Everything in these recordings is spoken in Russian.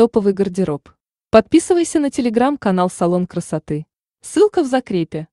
Топовый гардероб. Подписывайся на телеграм-канал «Салон красоты». Ссылка в закрепе.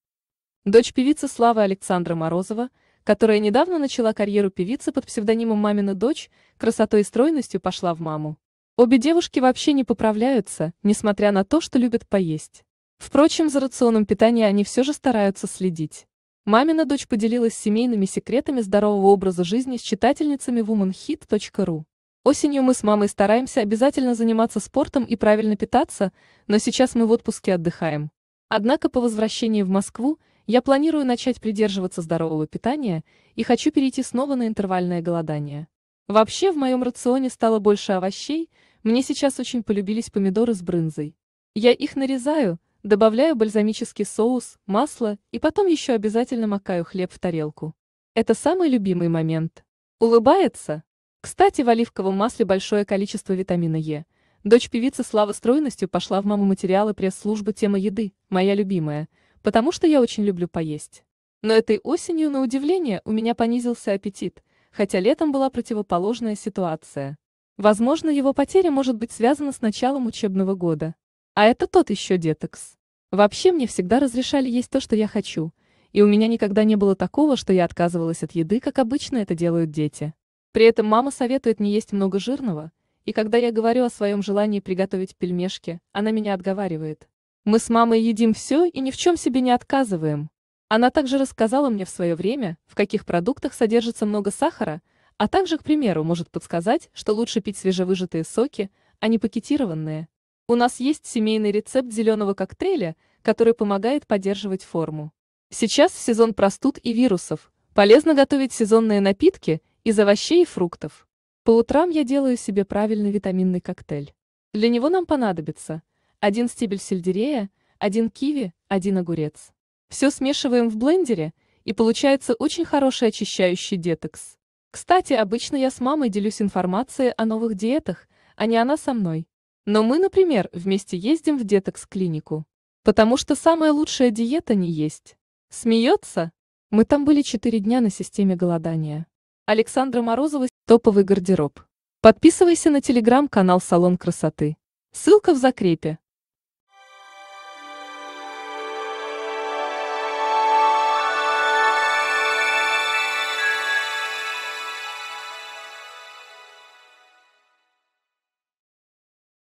Дочь певицы Славы Александра Морозова, которая недавно начала карьеру певицы под псевдонимом «Мамина дочь», красотой и стройностью пошла в маму. Обе девушки вообще не поправляются, несмотря на то, что любят поесть. Впрочем, за рационом питания они все же стараются следить. Мамина дочь поделилась семейными секретами здорового образа жизни с читательницами womanhit.ru. Осенью мы с мамой стараемся обязательно заниматься спортом и правильно питаться, но сейчас мы в отпуске отдыхаем. Однако по возвращении в Москву я планирую начать придерживаться здорового питания и хочу перейти снова на интервальное голодание. Вообще в моем рационе стало больше овощей, мне сейчас очень полюбились помидоры с брынзой. Я их нарезаю, добавляю бальзамический соус, масло и потом еще обязательно макаю хлеб в тарелку. Это самый любимый момент. Улыбается? Кстати, в оливковом масле большое количество витамина Е. Дочь певицы Слава стройностью пошла в маму материалы пресс-службы «Тема еды», моя любимая, потому что я очень люблю поесть. Но этой осенью, на удивление, у меня понизился аппетит, хотя летом была противоположная ситуация. Возможно, его потеря может быть связана с началом учебного года. А это тот еще детокс. Вообще мне всегда разрешали есть то, что я хочу, и у меня никогда не было такого, что я отказывалась от еды, как обычно это делают дети. При этом мама советует не есть много жирного, и когда я говорю о своем желании приготовить пельмешки, она меня отговаривает. Мы с мамой едим все и ни в чем себе не отказываем. Она также рассказала мне в свое время, в каких продуктах содержится много сахара, а также, к примеру, может подсказать, что лучше пить свежевыжатые соки, а не пакетированные. У нас есть семейный рецепт зеленого коктейля, который помогает поддерживать форму. Сейчас сезон простуд и вирусов. Полезно готовить сезонные напитки из овощей и фруктов. По утрам я делаю себе правильный витаминный коктейль. Для него нам понадобится один стебель сельдерея, один киви, один огурец. Все смешиваем в блендере, и получается очень хороший очищающий детокс. Кстати, обычно я с мамой делюсь информацией о новых диетах, а не она со мной. Но мы, например, вместе ездим в детокс-клинику. Потому что самая лучшая диета не есть. Смеется? Мы там были четыре дня на системе голодания. Александра Морозова «Топовый гардероб». Подписывайся на телеграм-канал «Салон красоты». Ссылка в закрепе.